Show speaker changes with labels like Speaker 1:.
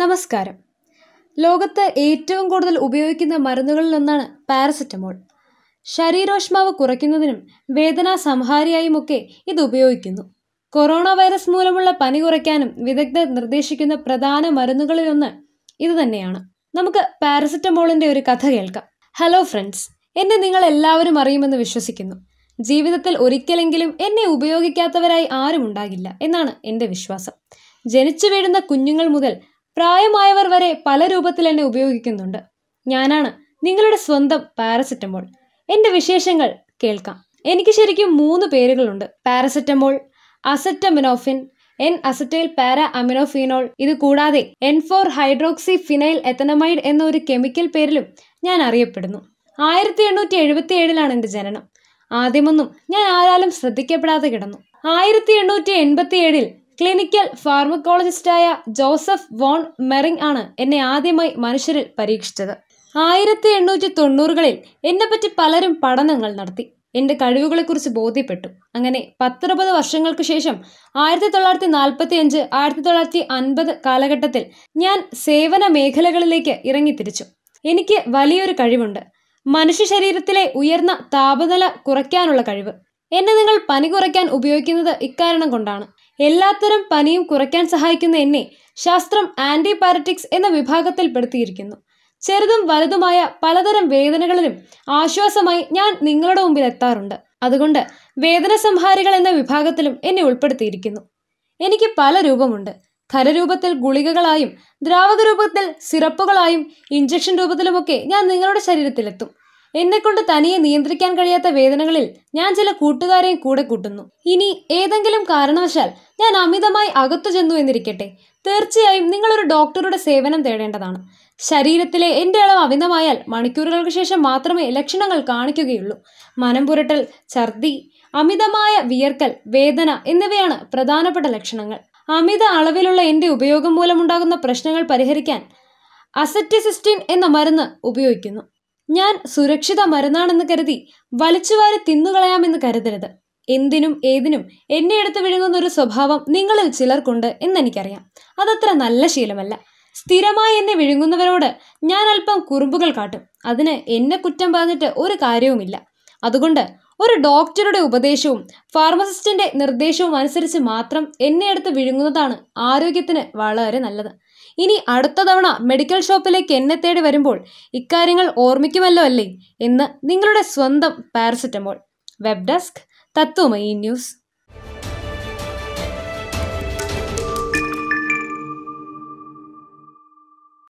Speaker 1: നമസ്കാരം ലോകത്ത് ഏറ്റവും കൂടുതൽ ഉപയോഗിക്കുന്ന മരുന്നുകളിൽ ഒന്നാണ് പാരസെറ്റമോൾ ശരീരോഷ്മാവ് കുറയ്ക്കുന്നതിനും വേദനാ സംഹാരിയായുമൊക്കെ ഇത് ഉപയോഗിക്കുന്നു കൊറോണ വൈറസ് മൂലമുള്ള പനി കുറയ്ക്കാനും വിദഗ്ധർ നിർദ്ദേശിക്കുന്ന പ്രധാന മരുന്നുകളിലൊന്ന് ഇത് തന്നെയാണ് നമുക്ക് പാരസെറ്റമോളിൻ്റെ ഒരു കഥ കേൾക്കാം ഹലോ ഫ്രണ്ട്സ് എന്നെ നിങ്ങൾ എല്ലാവരും അറിയുമെന്ന് വിശ്വസിക്കുന്നു ജീവിതത്തിൽ ഒരിക്കലെങ്കിലും എന്നെ ഉപയോഗിക്കാത്തവരായി ആരും ഉണ്ടാകില്ല എന്നാണ് എൻ്റെ വിശ്വാസം ജനിച്ചു വീഴുന്ന കുഞ്ഞുങ്ങൾ മുതൽ പ്രായമായവർ വരെ പല രൂപത്തിൽ എന്നെ ഉപയോഗിക്കുന്നുണ്ട് ഞാനാണ് നിങ്ങളുടെ സ്വന്തം പാരസെറ്റമോൾ എൻ്റെ വിശേഷങ്ങൾ കേൾക്കാം എനിക്ക് ശരിക്കും മൂന്ന് പേരുകളുണ്ട് പാരസെറ്റമോൾ അസറ്റമിനോഫിൻ എൻ അസറ്റൈൽ പാര അമിനോഫിനോൾ ഇത് കൂടാതെ N four hydroxy phenyl ethanamide എന്ന ഒരു കെമിക്കൽ പേരിലും ഞാൻ അറിയപ്പെടുന്നു ആയിരത്തി എണ്ണൂറ്റി എഴുപത്തി ഏഴിലാണ് എൻ്റെ ജനനം ആദ്യമൊന്നും ഞാൻ ആരാലും ശ്രദ്ധിക്കപ്പെടാതെ കിടന്നു ആയിരത്തി എണ്ണൂറ്റി എൺപത്തി ഏഴിൽ ക്ലിനിക്കൽ ഫാർമക്കോളജിസ്റ്റായ ജോസഫ് വോൺ മെറിങ് ആണ് എന്നെ ആദ്യമായി മനുഷ്യരിൽ പരീക്ഷിച്ചത് ആയിരത്തി എണ്ണൂറ്റി തൊണ്ണൂറുകളിൽ എന്നെപ്പറ്റി പലരും പഠനങ്ങൾ നടത്തി എൻ്റെ കഴിവുകളെക്കുറിച്ച് ബോധ്യപ്പെട്ടു അങ്ങനെ പത്തൊൻപത് വർഷങ്ങൾക്ക് ശേഷം ആയിരത്തി തൊള്ളായിരത്തി നാൽപ്പത്തി അഞ്ച് ആയിരത്തി തൊള്ളായിരത്തി അൻപത് കാലഘട്ടത്തിൽ ഞാൻ സേവന മേഖലകളിലേക്ക് ഇറങ്ങിത്തിരിച്ചു എനിക്ക് വലിയൊരു കഴിവുണ്ട് മനുഷ്യ ശരീരത്തിലെ ഉയർന്ന താപനില കുറയ്ക്കാനുള്ള കഴിവ് എന്നെ നിങ്ങൾ പനി കുറയ്ക്കാൻ ഉപയോഗിക്കുന്നത് ഇക്കാരണം കൊണ്ടാണ് എല്ലാത്തരം പനിയും കുറയ്ക്കാൻ സഹായിക്കുന്ന എന്നെ ശാസ്ത്രം ആൻറ്റിബയോട്ടിക്സ് എന്ന വിഭാഗത്തിൽപ്പെടുത്തിയിരിക്കുന്നു ചെറുതും വലുതുമായ പലതരം വേദനകളിലും ആശ്വാസമായി ഞാൻ നിങ്ങളുടെ മുമ്പിൽ എത്താറുണ്ട് അതുകൊണ്ട് വേദന സംഹാരികൾ എന്ന വിഭാഗത്തിലും എന്നെ ഉൾപ്പെടുത്തിയിരിക്കുന്നു എനിക്ക് പല രൂപമുണ്ട് ഖരരൂപത്തിൽ ഗുളികകളായും ദ്രാവക രൂപത്തിൽ സിറപ്പുകളായും ഇഞ്ചക്ഷൻ രൂപത്തിലുമൊക്കെ ഞാൻ നിങ്ങളുടെ ശരീരത്തിലെത്തും എന്നെക്കൊണ്ട് തനിയെ നിയന്ത്രിക്കാൻ കഴിയാത്ത വേദനകളിൽ ഞാൻ ചില കൂട്ടുകാരെയും കൂടെ കൂട്ടുന്നു ഇനി ഏതെങ്കിലും കാരണവശാൽ ഞാൻ അമിതമായി അകത്തു ചെന്നു എന്നിരിക്കട്ടെ തീർച്ചയായും നിങ്ങളൊരു ഡോക്ടറുടെ സേവനം തേടേണ്ടതാണ് ശരീരത്തിലെ എന്റെ അളവ് അമിതമായാൽ മണിക്കൂറുകൾക്ക് ശേഷം മാത്രമേ ലക്ഷണങ്ങൾ കാണിക്കുകയുള്ളൂ മനം പുരട്ടൽ ഛർദി അമിതമായ വിയർക്കൽ വേദന എന്നിവയാണ് പ്രധാനപ്പെട്ട ലക്ഷണങ്ങൾ അമിത അളവിലുള്ള എന്റെ ഉപയോഗം മൂലമുണ്ടാകുന്ന പ്രശ്നങ്ങൾ പരിഹരിക്കാൻ അസറ്റിസിസ്റ്റിൻ എന്ന മരുന്ന് ഉപയോഗിക്കുന്നു ഞാൻ സുരക്ഷിത മരുന്നാണെന്ന് കരുതി വലിച്ചുവാരി തിന്നുകളയാമെന്ന് കരുതരുത് എന്തിനും ഏതിനും എന്നെ എടുത്ത് വിഴുങ്ങുന്ന ഒരു സ്വഭാവം നിങ്ങളിൽ ചിലർക്കുണ്ട് എന്നെനിക്കറിയാം അതത്ര നല്ല ശീലമല്ല സ്ഥിരമായി എന്നെ വിഴുങ്ങുന്നവരോട് ഞാൻ അല്പം കുറുമ്പുകൾ കാട്ടും അതിന് എന്നെ കുറ്റം പറഞ്ഞിട്ട് ഒരു കാര്യവുമില്ല അതുകൊണ്ട് ഒരു ഡോക്ടറുടെ ഉപദേശവും ഫാർമസിസ്റ്റിന്റെ നിർദ്ദേശവും അനുസരിച്ച് മാത്രം എന്നെ അടുത്ത് വിഴുങ്ങുന്നതാണ് ആരോഗ്യത്തിന് വളരെ നല്ലത് ഇനി അടുത്ത തവണ മെഡിക്കൽ ഷോപ്പിലേക്ക് എന്നെ തേടി വരുമ്പോൾ ഇക്കാര്യങ്ങൾ ഓർമ്മിക്കുമല്ലോ അല്ലേ എന്ന് നിങ്ങളുടെ സ്വന്തം paracetamol web desk Tatwamayi news